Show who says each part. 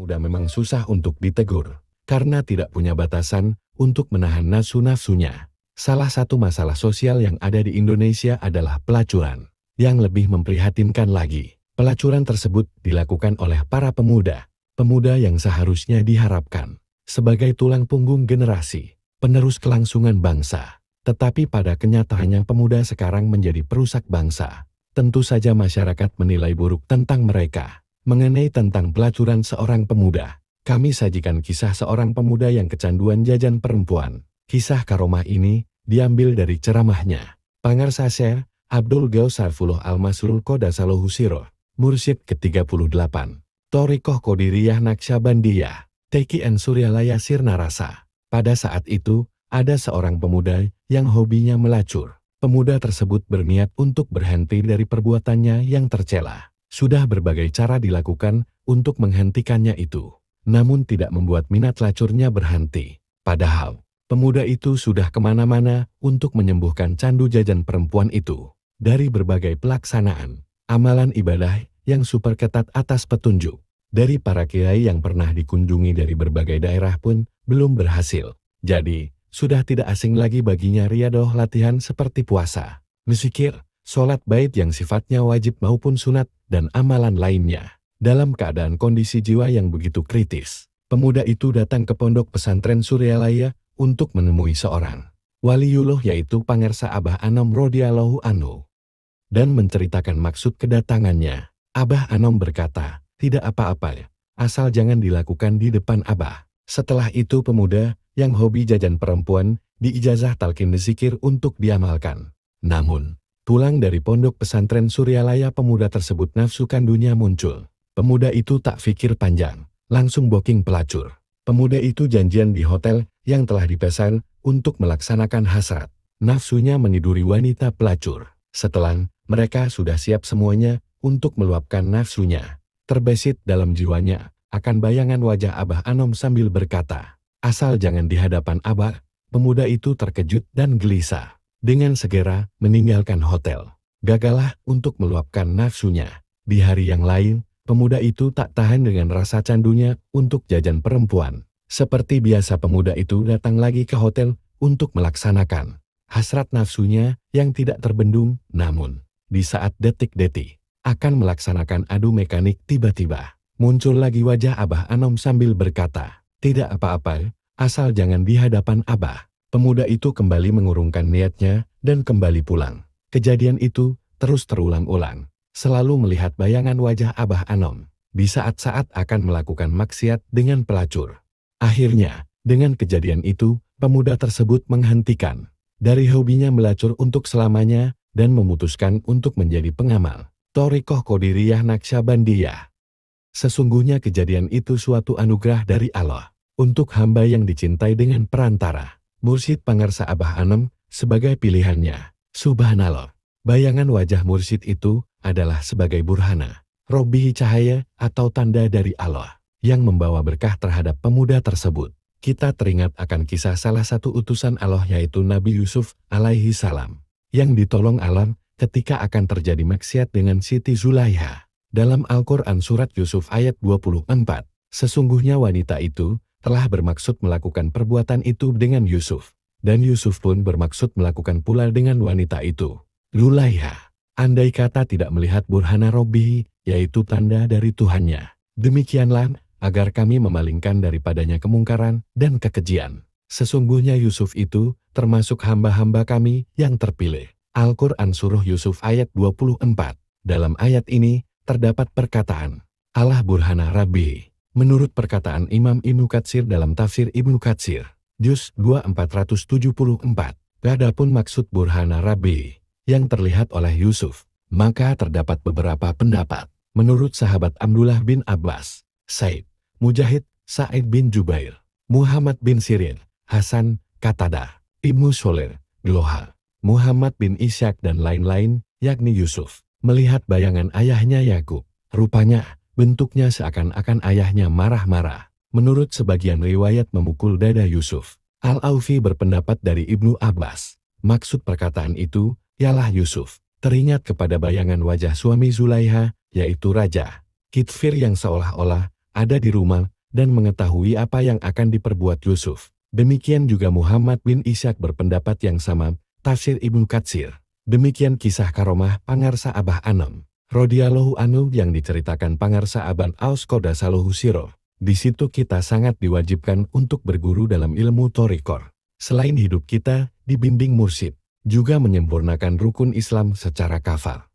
Speaker 1: muda memang susah untuk ditegur. Karena tidak punya batasan untuk menahan nasu-nasunya. Salah satu masalah sosial yang ada di Indonesia adalah pelacuran. Yang lebih memprihatinkan lagi, pelacuran tersebut dilakukan oleh para pemuda. Pemuda yang seharusnya diharapkan sebagai tulang punggung generasi, penerus kelangsungan bangsa. Tetapi pada kenyataannya pemuda sekarang menjadi perusak bangsa. Tentu saja masyarakat menilai buruk tentang mereka mengenai tentang pelacuran seorang pemuda. Kami sajikan kisah seorang pemuda yang kecanduan jajan perempuan. Kisah karomah ini diambil dari ceramahnya. Pangar Saser, Abdul Gausarfullah Al-Masrul Kodasaluhu Salohusiro, Mursyid ke-38. Torikoh Kodiriyah Naksabandiyah, Teki N. Suryalaya Sirnarasa. Pada saat itu, ada seorang pemuda yang hobinya melacur. Pemuda tersebut berniat untuk berhenti dari perbuatannya yang tercela. Sudah berbagai cara dilakukan untuk menghentikannya itu, namun tidak membuat minat lacurnya berhenti. Padahal, pemuda itu sudah kemana-mana untuk menyembuhkan candu jajan perempuan itu. Dari berbagai pelaksanaan, amalan ibadah yang super ketat atas petunjuk, dari para kiai yang pernah dikunjungi dari berbagai daerah pun belum berhasil. Jadi, sudah tidak asing lagi baginya riadoh latihan seperti puasa, misikir, sholat bait yang sifatnya wajib maupun sunat, dan amalan lainnya. Dalam keadaan kondisi jiwa yang begitu kritis, pemuda itu datang ke pondok pesantren Suryalaya untuk menemui seorang wali waliullah yaitu Pangersa Abah Anom Rodialohu Anu. dan menceritakan maksud kedatangannya. Abah Anom berkata, "Tidak apa-apa, ya, asal jangan dilakukan di depan Abah." Setelah itu pemuda yang hobi jajan perempuan diijazah talqin zikir untuk diamalkan. Namun, pulang dari pondok pesantren Suryalaya pemuda tersebut nafsu kandunya muncul. Pemuda itu tak fikir panjang, langsung booking pelacur. Pemuda itu janjian di hotel yang telah dipesan untuk melaksanakan hasrat. Nafsunya meniduri wanita pelacur. Setelah mereka sudah siap semuanya untuk meluapkan nafsunya. Terbesit dalam jiwanya akan bayangan wajah Abah Anom sambil berkata, asal jangan di hadapan Abah, pemuda itu terkejut dan gelisah dengan segera meninggalkan hotel. Gagalah untuk meluapkan nafsunya. Di hari yang lain, pemuda itu tak tahan dengan rasa candunya untuk jajan perempuan. Seperti biasa pemuda itu datang lagi ke hotel untuk melaksanakan hasrat nafsunya yang tidak terbendung namun di saat detik-detik akan melaksanakan adu mekanik tiba-tiba. Muncul lagi wajah Abah Anom sambil berkata, tidak apa-apa, asal jangan di hadapan Abah pemuda itu kembali mengurungkan niatnya dan kembali pulang. Kejadian itu terus terulang-ulang. Selalu melihat bayangan wajah Abah Anom di saat-saat akan melakukan maksiat dengan pelacur. Akhirnya, dengan kejadian itu, pemuda tersebut menghentikan dari hobinya melacur untuk selamanya dan memutuskan untuk menjadi pengamal. Torikoh Kodiriyah Naksabandiyah Sesungguhnya kejadian itu suatu anugerah dari Allah untuk hamba yang dicintai dengan perantara. Mursid Pangarsa Abah Anem sebagai pilihannya. Subhanallah. Bayangan wajah Mursid itu adalah sebagai burhana, robihi cahaya atau tanda dari Allah yang membawa berkah terhadap pemuda tersebut. Kita teringat akan kisah salah satu utusan Allah yaitu Nabi Yusuf alaihi salam yang ditolong alam ketika akan terjadi maksiat dengan Siti Zulaiha. Dalam Al-Quran Surat Yusuf ayat 24, sesungguhnya wanita itu telah bermaksud melakukan perbuatan itu dengan Yusuf, dan Yusuf pun bermaksud melakukan pula dengan wanita itu. Lulaiha, andai kata tidak melihat burhana Robi, yaitu tanda dari Tuhannya. Demikianlah, agar kami memalingkan daripadanya kemungkaran dan kekejian. Sesungguhnya Yusuf itu termasuk hamba-hamba kami yang terpilih. Al-Quran Suruh Yusuf ayat 24. Dalam ayat ini, terdapat perkataan, Allah Burhana Rabbi. Menurut perkataan Imam Ibnu Katsir dalam tafsir Ibnu Katsir, Juz 2474, Adapun maksud Burhana Rabi yang terlihat oleh Yusuf, maka terdapat beberapa pendapat. Menurut sahabat Abdullah bin Abbas, Said, Mujahid, Said bin Jubair, Muhammad bin Sirin, Hasan, Katada, Ibnu Soler, Gloha, Muhammad bin Ishak dan lain-lain, yakni Yusuf, melihat bayangan ayahnya Yakub. Rupanya, Bentuknya seakan-akan ayahnya marah-marah. Menurut sebagian riwayat memukul dada Yusuf. Al-Aufi berpendapat dari Ibnu Abbas. Maksud perkataan itu, ialah Yusuf. Teringat kepada bayangan wajah suami Zulaiha, yaitu Raja. Kitfir yang seolah-olah ada di rumah dan mengetahui apa yang akan diperbuat Yusuf. Demikian juga Muhammad bin Ishak berpendapat yang sama, Tafsir Ibnu Katsir. Demikian kisah karomah Pangarsa Abah Anam. Rodialohu Anu yang diceritakan Pangarsa Aban Aus Koda Siro. Di situ kita sangat diwajibkan untuk berguru dalam ilmu Torikor. Selain hidup kita, dibimbing mursyid, juga menyempurnakan rukun Islam secara kafal.